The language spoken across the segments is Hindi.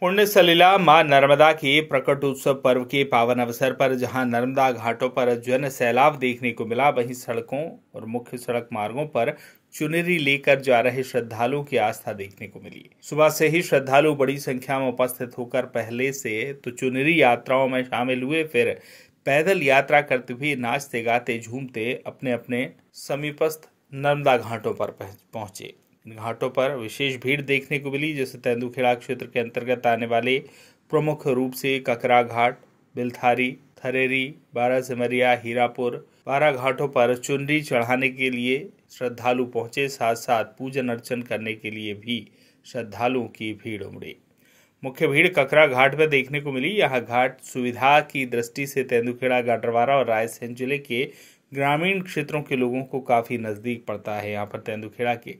पुण्य सलीला मां नर्मदा के प्रकट उत्सव पर्व के पावन अवसर पर जहां नर्मदा घाटों पर जन सैलाब देखने को मिला वहीं सड़कों और मुख्य सड़क मार्गों पर चुनरी लेकर जा रहे श्रद्धालुओं की आस्था देखने को मिली सुबह से ही श्रद्धालु बड़ी संख्या में उपस्थित होकर पहले से तो चुनरी यात्राओं में शामिल हुए फिर पैदल यात्रा करते हुए नाचते गाते झूमते अपने अपने समीपस्थ नर्मदा घाटों पर पहुंचे घाटों पर विशेष भीड़ देखने को मिली जैसे तेंदुखेड़ा क्षेत्र के अंतर्गत आने वाले प्रमुख रूप से ककरा घाट बिलथारी थरेरी बारा सिमरिया हीरापुर बारह घाटों पर चुनरी चढ़ाने के लिए श्रद्धालु पहुंचे साथ साथ पूजन अर्चन करने के लिए भी श्रद्धालुओं की भीड़ उमड़ी मुख्य भीड़ ककरा घाट पर देखने को मिली यह घाट सुविधा की दृष्टि से तेंदुखेड़ा गाडरवारा और रायसेन जिले के ग्रामीण क्षेत्रों के लोगों को काफ़ी नज़दीक पड़ता है यहाँ पर तेंदुखेड़ा के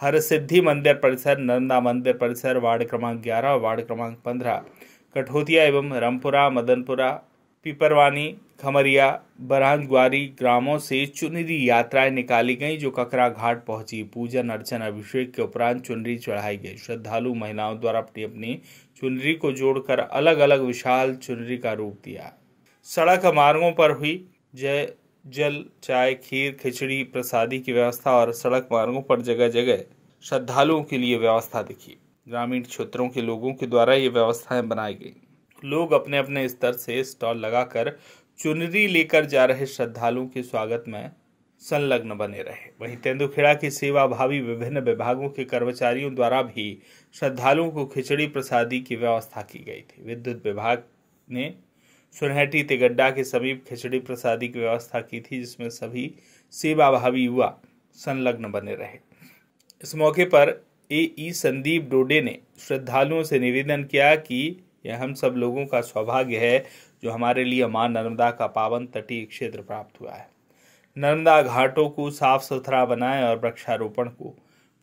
हर सिद्धि मंदिर परिसर नंदा मंदिर परिसर वार्ड क्रमांक ग्यारह वार्ड क्रमांक पंद्रह कठोतिया एवं रामपुरा मदनपुरा पिपरवानी खमरिया बरहंगवारी ग्रामों से चुनरी यात्राएं निकाली गई जो ककरा घाट पहुंची पूजन अर्चन अभिषेक के उपरांत चुनरी चढ़ाई गई श्रद्धालु महिलाओं द्वारा अपनी अपनी चुनरी को जोड़कर अलग अलग विशाल चुनरी का रूप दिया सड़क मार्गों पर हुई जय जल चाय खीर खिचड़ी प्रसादी की व्यवस्था और सड़क मार्गों पर जगह जगह श्रद्धालुओं के लिए व्यवस्था दिखी ग्रामीण क्षेत्रों के लोगों के द्वारा ये व्यवस्थाएं बनाई गई लोग अपने अपने स्तर से स्टॉल लगाकर चुनरी लेकर जा रहे श्रद्धालुओं के स्वागत में संलग्न बने रहे वहीं तेंदुखेड़ा की भावी विभिन्न विभागों के कर्मचारियों द्वारा भी श्रद्धालुओं को खिचड़ी प्रसादी की व्यवस्था की गई थी विद्युत विभाग ने सुनहटी तिगड्डा के समीप खिचड़ी प्रसादी की व्यवस्था की थी जिसमें सभी सेवाभावी युवा संलग्न बने रहे इस मौके पर ए ई संदीप डोडे ने श्रद्धालुओं से निवेदन किया कि यह हम सब लोगों का सौभाग्य है जो हमारे लिए मां नर्मदा का पावन तटीय क्षेत्र प्राप्त हुआ है नर्मदा घाटों को साफ सुथरा बनाएं और वृक्षारोपण को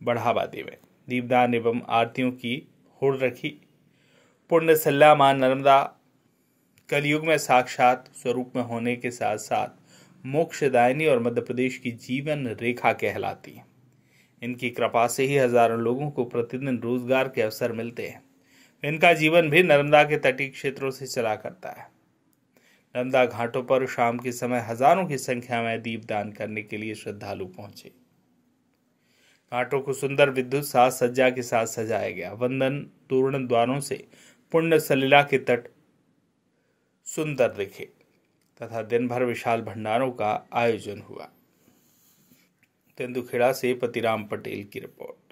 बढ़ावा देवें दीपदान एवं आरतियों की होड़ रखी पुण्य सल्ला मां नर्मदा कलयुग में साक्षात स्वरूप में होने के साथ साथ मोक्षदाय और मध्य प्रदेश की जीवन रेखा कहलाती है इनकी कृपा से ही हजारों लोगों को प्रतिदिन रोजगार के अवसर मिलते हैं इनका जीवन भी नर्मदा के तटीय क्षेत्रों से चला करता है नर्मदा घाटों पर शाम के समय हजारों की संख्या में दीपदान करने के लिए श्रद्धालु पहुंचे घाटों को सुंदर विद्युत साज सज्जा के साथ सजाया गया वंदन तूर्ण द्वारों से पुण्य सलीला के तट सुंदर दिखे तथा दिन भर विशाल भंडारों का आयोजन हुआ तेंदुखेड़ा से पतिराम पटेल की रिपोर्ट